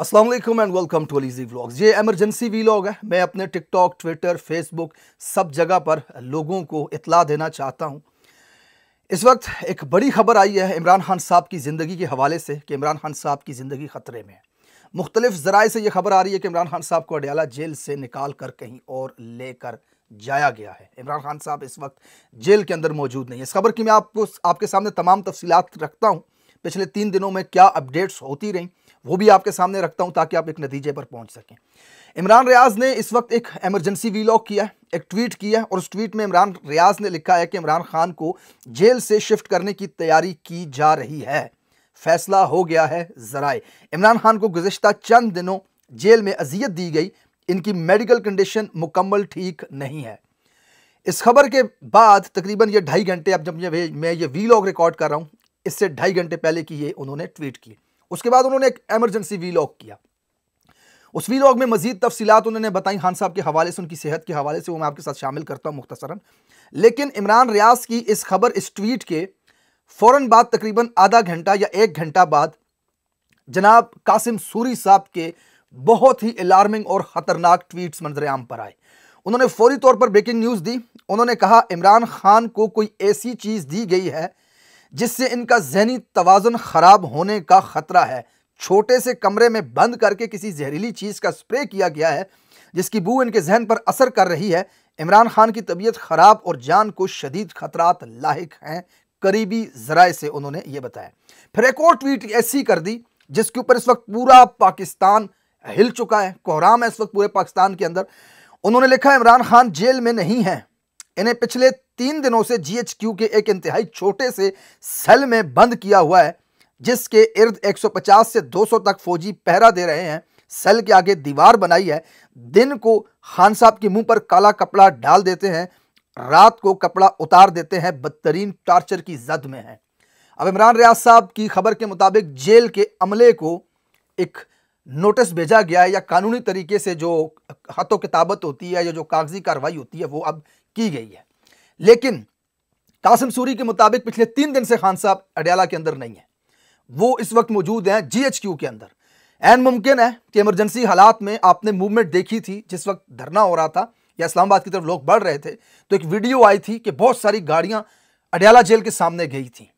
Aslam and welcome to Aliji vlogs ये emergency vlog है मैं अपने टिकटॉक ट्विटर फेसबुक सब जगह पर लोगों को इतला देना चाहता हूँ इस वक्त एक बड़ी खबर आई है इमरान खान साहब की ज़िंदगी के हवाले से कि इमरान खान साहब की ज़िंदगी ख़तरे में है मुख्तलिफ ज़राए से ये खबर आ रही है कि इमरान खान साहब को अडयाला जेल से निकाल कर कहीं और लेकर जाया गया है इमरान खान साहब इस वक्त जेल के अंदर मौजूद नहीं है इस खबर की मैं आपको आपके सामने तमाम तफसीत रखता हूँ पिछले तीन दिनों में क्या अपडेट्स होती रहीं वो भी आपके सामने रखता हूं ताकि आप एक नतीजे पर पहुंच सकें इमरान रियाज ने इस वक्त एक एमरजेंसी वीलॉग किया है एक ट्वीट किया है और उस ट्वीट में इमरान रियाज ने लिखा है कि इमरान खान को जेल से शिफ्ट करने की तैयारी की जा रही है फैसला हो गया है जराए इमरान खान को गुजशत चंद दिनों जेल में अजियत दी गई इनकी मेडिकल कंडीशन मुकम्मल ठीक नहीं है इस खबर के बाद तकरीबन ये ढाई घंटे अब जब मैं ये वीलॉग रिकॉर्ड कर रहा हूँ इससे ढाई घंटे पहले की ये उन्होंने ट्वीट की उसके बाद उन्होंने एक एमरजेंसी वीलॉग किया उस वीलॉग में मजीद तफसीत उन्होंने बताई खान साहब के हवाले से उनकी सेहत के हवाले से वो मैं आपके साथ शामिल करता हूँ मुख्तसरा लेकिन इमरान रियाज की इस खबर इस ट्वीट के फ़ौर बाद तकरीबन आधा घंटा या एक घंटा बाद जनाब कासिम सूरी साहब के बहुत ही अलार्मिंग और ख़तरनाक ट्वीट्स मंजर आम पर आए उन्होंने फौरी तौर पर ब्रेकिंग न्यूज़ दी उन्होंने कहा इमरान खान को कोई ऐसी चीज़ दी गई है जिससे इनका जहनी तोजन ख़राब होने का ख़तरा है छोटे से कमरे में बंद करके किसी जहरीली चीज़ का स्प्रे किया गया है जिसकी बू इनके जहन पर असर कर रही है इमरान खान की तबीयत ख़राब और जान को शदीद खतरात लाक हैं करीबी ज़राए से उन्होंने ये बताया फिर एक और ट्वीट ऐसी कर दी जिसके ऊपर इस वक्त पूरा पाकिस्तान हिल चुका है कोहराम है इस वक्त पूरे पाकिस्तान के अंदर उन्होंने लिखा इमरान खान जेल में नहीं है इन्हें पिछले तीन दिनों से जीएचक्यू के एक इंतहाई छोटे से सेल में बंद किया हुआ है जिसके इर्द 150 से 200 तक फौजी पहरा दे रहे हैं सेल के आगे दीवार बनाई है दिन को खान साहब के मुंह पर काला कपड़ा डाल देते हैं रात को कपड़ा उतार देते हैं बदतरीन टार्चर की जद में है अब इमरान रियाज साहब की खबर के मुताबिक जेल के अमले को एक नोटिस भेजा गया है या कानूनी तरीके से जो हतों किताबत होती है या जो कागजी कार्रवाई होती है वो अब की गई है लेकिन कासिम सूरी के मुताबिक पिछले तीन दिन से खान साहब अडयाला के अंदर नहीं है वो इस वक्त मौजूद हैं जीएचक्यू के अंदर एन मुमकिन है कि इमरजेंसी हालात में आपने मूवमेंट देखी थी जिस वक्त धरना हो रहा था या इस्लामाबाद की तरफ लोग बढ़ रहे थे तो एक वीडियो आई थी कि बहुत सारी गाड़ियाँ अडयाला जेल के सामने गई थी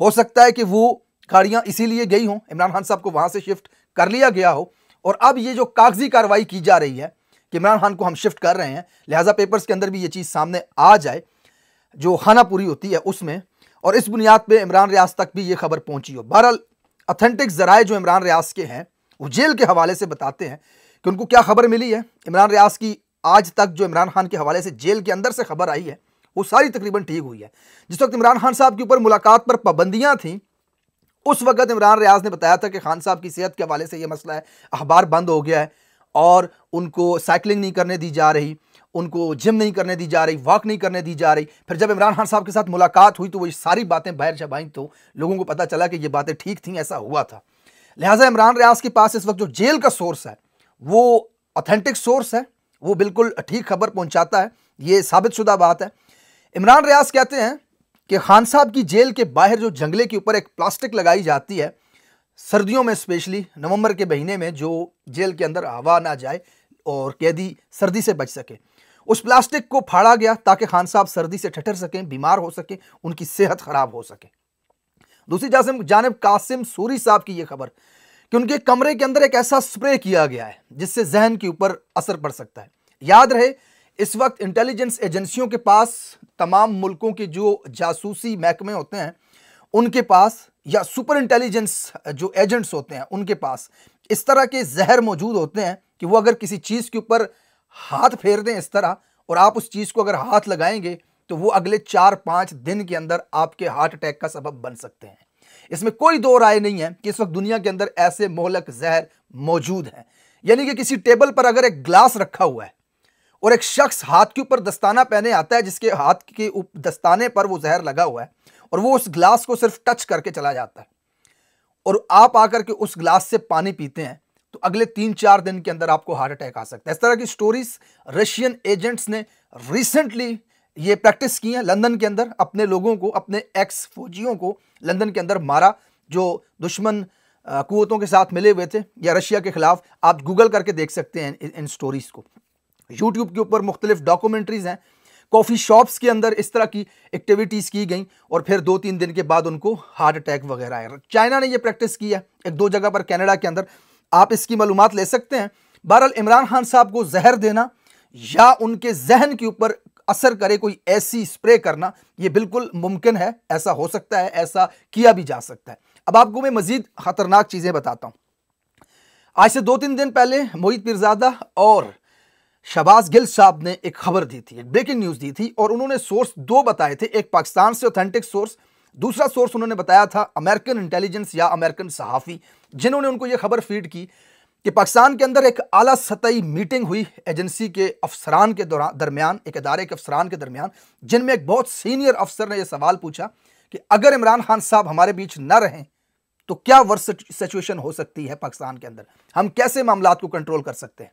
हो सकता है कि वो गाड़ियाँ इसीलिए गई हों इमरान खान साहब को वहाँ से शिफ्ट कर लिया गया हो और अब ये जो कागजी कार्रवाई की जा रही है कि इमरान खान को हम शिफ्ट कर रहे हैं लिहाजा पेपर्स के अंदर भी ये चीज़ सामने आ जाए जो खाना पूरी होती है उसमें और इस बुनियाद पर इमरान रियाज तक भी ये खबर पहुँची हो बहरहाल अथेंटिक जराए जो इमरान रियाज के हैं वो जेल के हवाले से बताते हैं कि उनको क्या खबर मिली है इमरान रियाज की आज तक जो इमरान खान के हवाले से जेल के अंदर से खबर आई है वो सारी तकरीबन ठीक हुई है जिस वक्त इमरान खान साहब के ऊपर मुलाकात पर पाबंदियाँ थीं उस वक्त इमरान रियाज ने बताया था कि खान साहब की सेहत के हवाले से ये मसला है अखबार बंद हो गया है और उनको साइकिलिंग नहीं करने दी जा रही उनको जिम नहीं करने दी जा रही वॉक नहीं करने दी जा रही फिर जब इमरान खान साहब के साथ मुलाकात हुई तो वो ये सारी बातें बाहर जब आई तो लोगों को पता चला कि ये बातें ठीक थी ऐसा हुआ था लिहाजा इमरान रियाज के पास इस वक्त जो जेल का सोर्स है वो ऑथेंटिक सोर्स है वो बिल्कुल ठीक खबर पहुंचाता है ये साबित शुदा बात है इमरान रियाज कहते हैं कि खान साहब की जेल के बाहर जो जंगले के ऊपर एक प्लास्टिक लगाई जाती है सर्दियों में स्पेशली नवंबर के महीने में जो जेल के अंदर हवा ना जाए और कैदी सर्दी से बच सके उस प्लास्टिक को फाड़ा गया ताकि खान साहब सर्दी से ठठर सकें बीमार हो सके उनकी सेहत खराब हो सके दूसरी जासिम जानब कासिम सूरी साहब की यह खबर कि उनके कमरे के अंदर एक ऐसा स्प्रे किया गया है जिससे जहन के ऊपर असर पड़ सकता है याद रहे इस वक्त इंटेलिजेंस एजेंसियों के पास तमाम मुल्कों के जो जासूसी महकमे होते हैं उनके पास या सुपर इंटेलिजेंस जो एजेंट्स होते हैं उनके पास इस तरह के जहर मौजूद होते हैं कि वो अगर किसी चीज़ के ऊपर हाथ फेर दें इस तरह और आप उस चीज़ को अगर हाथ लगाएंगे तो वो अगले चार पाँच दिन के अंदर आपके हार्ट अटैक का सबब बन सकते हैं इसमें कोई दो राय नहीं है कि इस वक्त दुनिया के अंदर ऐसे मोहलक जहर मौजूद हैं यानी कि किसी टेबल पर अगर एक ग्लास रखा हुआ है और एक शख्स हाथ के ऊपर दस्ताना पहने आता है जिसके हाथ के दस्ताने पर वो जहर लगा हुआ है और वो उस ग्लास को सिर्फ टच करके चला जाता है और आप आकर के उस ग्लास से पानी पीते हैं तो अगले तीन चार दिन के अंदर आपको हार्ट अटैक आ सकता है इस तरह की स्टोरीज रशियन एजेंट्स ने रिसेंटली ये प्रैक्टिस की है लंदन के अंदर अपने लोगों को अपने एक्स फौजियों को लंदन के अंदर मारा जो दुश्मन कुतों के साथ मिले हुए थे या रशिया के ख़िलाफ़ आप गूगल करके देख सकते हैं इन, स्टोरीज़ को यूट्यूब के ऊपर मुख्तलिफ डॉक्यूमेंट्रीज़ हैं कॉफ़ी शॉप्स के अंदर इस तरह की एक्टिविटीज़ की गई और फिर दो तीन दिन के बाद उनको हार्ट अटैक वगैरह आया चाइना ने ये प्रैक्टिस की है एक दो जगह पर कैनेडा के अंदर आप इसकी मालूम ले सकते हैं बहरहाल इमरान खान साहब को जहर देना या उनके जहन के ऊपर असर करे कोई ऐसी स्प्रे करना यह बिल्कुल मुमकिन है ऐसा हो सकता है ऐसा किया भी जा सकता है अब आपको मैं मज़ीद ख़तरनाक चीज़ें बताता हूं आज से दो तीन दिन पहले मोहित मिर्जादा और शबाज गिल साहब ने एक खबर दी थी एक ब्रेकिंग न्यूज़ दी थी और उन्होंने सोर्स दो बताए थे एक पाकिस्तान से ऑथेंटिक सोर्स दूसरा सोर्स उन्होंने बताया था अमेरिकन इंटेलिजेंस या अमेरिकन सहाफ़ी जिन्होंने उनको यह खबर फीड की कि पाकिस्तान के अंदर एक अला सतही मीटिंग हुई एजेंसी के अफसरान के दौरान दरमियान एक अदारे के अफसरान के दरमियान जिनमें एक बहुत सीनियर अफसर ने यह सवाल पूछा कि अगर इमरान खान साहब हमारे बीच न रहें तो क्या वर्ष सिचुएशन हो सकती है पाकिस्तान के अंदर हम कैसे मामला को कंट्रोल कर सकते हैं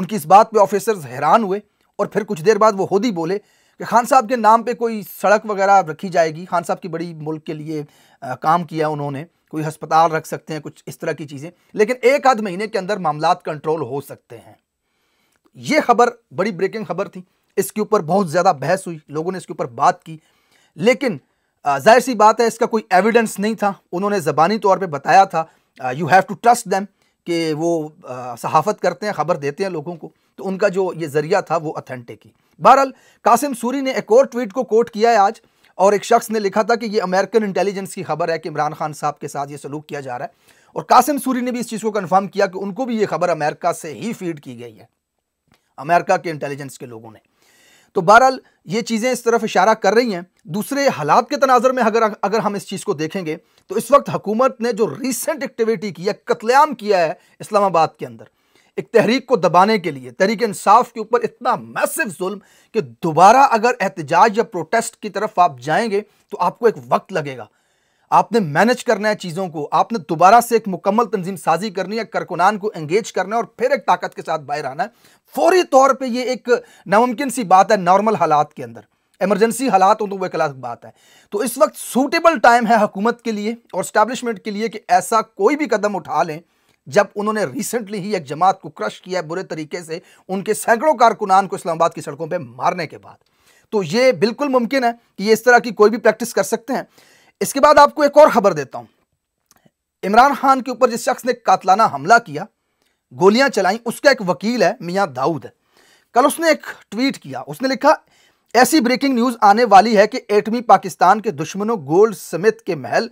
उनकी इस बात पर ऑफिसर्स हैरान हुए और फिर कुछ देर बाद वो खुद ही बोले कि खान साहब के नाम पे कोई सड़क वगैरह रखी जाएगी खान साहब की बड़ी मुल्क के लिए आ, काम किया उन्होंने कोई हस्पताल रख सकते हैं कुछ इस तरह की चीज़ें लेकिन एक आध महीने के अंदर मामला कंट्रोल हो सकते हैं ये खबर बड़ी ब्रेकिंग खबर थी इसके ऊपर बहुत ज़्यादा बहस हुई लोगों ने इसके ऊपर बात की लेकिन जाहिर सी बात है इसका कोई एविडेंस नहीं था उन्होंने ज़बानी तौर पर बताया था you have to trust them कि वो सहाफत करते हैं ख़बर देते हैं लोगों को तो उनका जो ये ज़रिया था वो अथेंटिक ही बहरहाल कासिम सूरी ने एक और ट्वीट को कोट किया है आज और एक शख्स ने लिखा था कि ये अमेरिकन इंटेलिजेंस की खबर है कि इमरान खान साहब के साथ ये सलूक किया जा रहा है और कासिम सूरी ने भी इस चीज़ को कन्फर्म किया कि उनको भी ये खबर अमेरिका से ही फीड की गई है अमेरिका के इंटेलिजेंस के लोगों ने तो बहरहाल ये चीज़ें इस तरफ इशारा कर रही हैं दूसरे हालात के तनाजर में अगर अगर हम इस चीज़ को देखेंगे तो इस वक्त हुकूमत ने जो रिसेंट एक्टिविटी की है कतलेआम किया है इस्लामाबाद के अंदर एक तहरीक को दबाने के लिए तहरीक इंसाफ के ऊपर इतना मैसिव जुल्म कि दोबारा अगर एहतजाज या प्रोटेस्ट की तरफ आप जाएंगे तो आपको एक वक्त लगेगा आपने मैनेज करना है चीज़ों को आपने दोबारा से एक मुकम्मल तंजीम साजी करनी है करकुनान को एंगेज करना है और फिर एक ताकत के साथ बाहर आना है फौरी तौर पर यह एक नामुमकिन सी बात है नॉर्मल हालात के अंदर एमरजेंसी हालात हो तो वो एक अलग बात है तो इस वक्त सूटेबल टाइम है हुकूमत के लिए और स्टैब्लिशमेंट के लिए कि ऐसा कोई भी कदम उठा लें जब उन्होंने रिसेंटली ही एक जमात को क्रश किया बुरे तरीके से उनके सैकड़ों कारकुनान को इस्लामाबाद की सड़कों पर मारने के बाद तो ये बिल्कुल मुमकिन है कि ये इस तरह की कोई भी प्रैक्टिस कर सकते हैं इसके बाद आपको एक और खबर देता हूं इमरान खान के ऊपर जिस शख्स ने कातलाना हमला किया गोलियां चलाई उसका एक वकील है मियाँ दाऊद है कल उसने एक ट्वीट किया उसने लिखा ऐसी ब्रेकिंग न्यूज़ आने वाली है कि एटमी पाकिस्तान के दुश्मनों गोल्ड समित के महल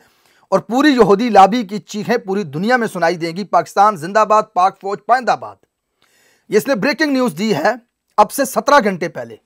और पूरी यहूदी लाबी की चीखें पूरी दुनिया में सुनाई देंगी पाकिस्तान जिंदाबाद पाक फौज पाइंदाबाद इसने ब्रेकिंग न्यूज़ दी है अब से सत्रह घंटे पहले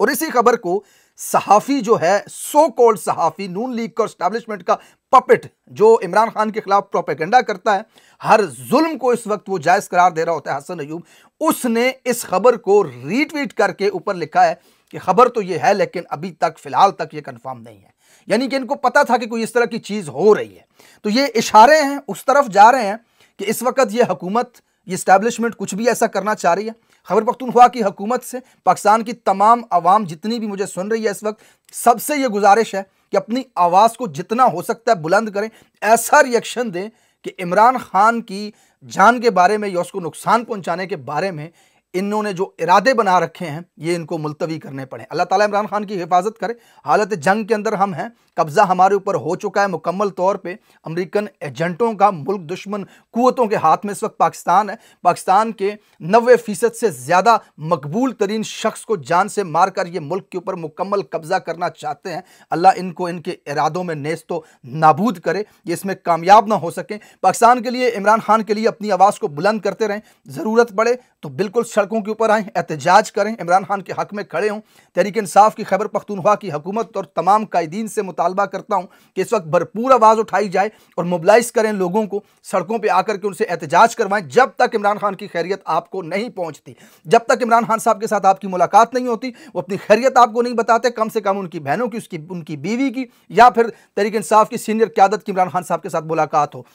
और इसी खबर को सहाफ़ी जो है सो कोल्ड सहाफ़ी नून लीग का स्टैब्लिशमेंट का पपिट जो इमरान खान के खिलाफ प्रोपेगेंडा करता है हर जुल्म को इस वक्त वो जायज़ करार दे रहा होता है हसन अयूब उसने इस खबर को रीट्वीट करके ऊपर लिखा है कि खबर तो ये है लेकिन अभी तक फ़िलहाल तक ये कन्फर्म नहीं है यानी कि इनको पता था कि कोई इस तरह की चीज़ हो रही है तो ये इशारे हैं उस तरफ जा रहे हैं कि इस वक्त ये हकूमत ये इस्टेब्लिशमेंट कुछ भी ऐसा करना चाह रही है खबर हुआ कि हकूमत से पाकिस्तान की तमाम आवाम जितनी भी मुझे सुन रही है इस वक्त सबसे ये गुजारिश है कि अपनी आवाज़ को जितना हो सकता है बुलंद करें ऐसा रिएक्शन दें कि इमरान खान की जान के बारे में या उसको नुकसान पहुंचाने के बारे में इन्होंने जो इरादे बना रखे हैं ये इनको मुलतवी करने पड़े अल्लाह ताला इमरान खान की हिफाजत करे हालत जंग के अंदर हम हैं कब्ज़ा हमारे ऊपर हो चुका है मुकम्मल तौर पे अमेरिकन एजेंटों का मुल्क दुश्मन कुतों के हाथ में इस वक्त पाकिस्तान है पाकिस्तान के नबे फ़ीसद से ज़्यादा मकबूल तरीन शख्स को जान से मार कर ये मुल्क के ऊपर मुकम्मल कब्ज़ा करना चाहते हैं अल्लाह इनको इनके इरादों में नेस्तो नाबूद करे ये इसमें कामयाब ना हो सकें पाकिस्तान के लिए इमरान खान के लिए अपनी आवाज़ को बुलंद करते रहें ज़रूरत पड़े तो बिल्कुल सड़कों के ऊपर आएँ एहतजाज करें इमरान खान के हक में खड़े हों तहरीक इंसाफ की खैबर पख्तूनख्वा की हकूमत और तमाम कायदीन से मुतालबा करता हूँ कि इस वक्त भरपूर आवाज़ उठाई जाए और मोबलाइज करें लोगों को सड़कों पर आकर के उनसे एहतजाज करवाएं जब तक इमरान खान की खैरियत आपको नहीं पहुँचती जब तक इमरान खान साहब के साथ आपकी मुलाकात नहीं होती वो अपनी खैरियत आपको नहीं बताते कम से कम उनकी बहनों की उसकी उनकी बीवी की या फिर तहरीक इंसाफ की सीनियर क्यादत की इमरान खान साहब के साथ मुलाकात हो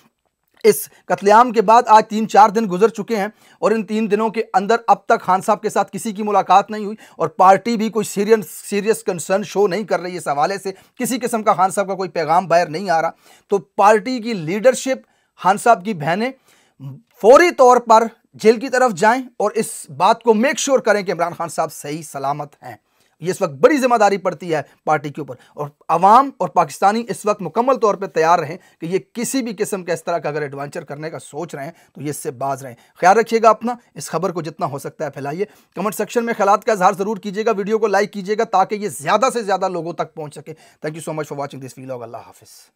इस कत्लेम के बाद आज तीन चार दिन गुजर चुके हैं और इन तीन दिनों के अंदर अब तक खान साहब के साथ किसी की मुलाकात नहीं हुई और पार्टी भी कोई सीरियस सीरियस कंसर्न शो नहीं कर रही है इस हवाले से किसी किस्म का खान साहब का कोई पैगाम बाहर नहीं आ रहा तो पार्टी की लीडरशिप खान साहब की बहनें फौरी तौर पर जेल की तरफ जाएं और इस बात को मेक श्योर करें कि इमरान खान साहब सही सलामत हैं ये इस वक्त बड़ी जिम्मेदारी पड़ती है पार्टी के ऊपर और आवाम और पाकिस्तानी इस वक्त मुकम्मल तौर पर तैयार रहें कि ये किसी भी किस्म का इस तरह का अगर एडवेंचर करने का सोच रहे हैं तो ये इससे बाज हैं ख्याल रखिएगा अपना इस खबर को जितना हो सकता है फैलाइए कमेंट सेक्शन में ख्याल का इजहार ज़रूर कीजिएगा वीडियो को लाइक कीजिएगा ताकि ये ज़्यादा से ज़्यादा लोगों तक पहुँच सके thank you so much for watching this vlog अल्लाह हाफिज़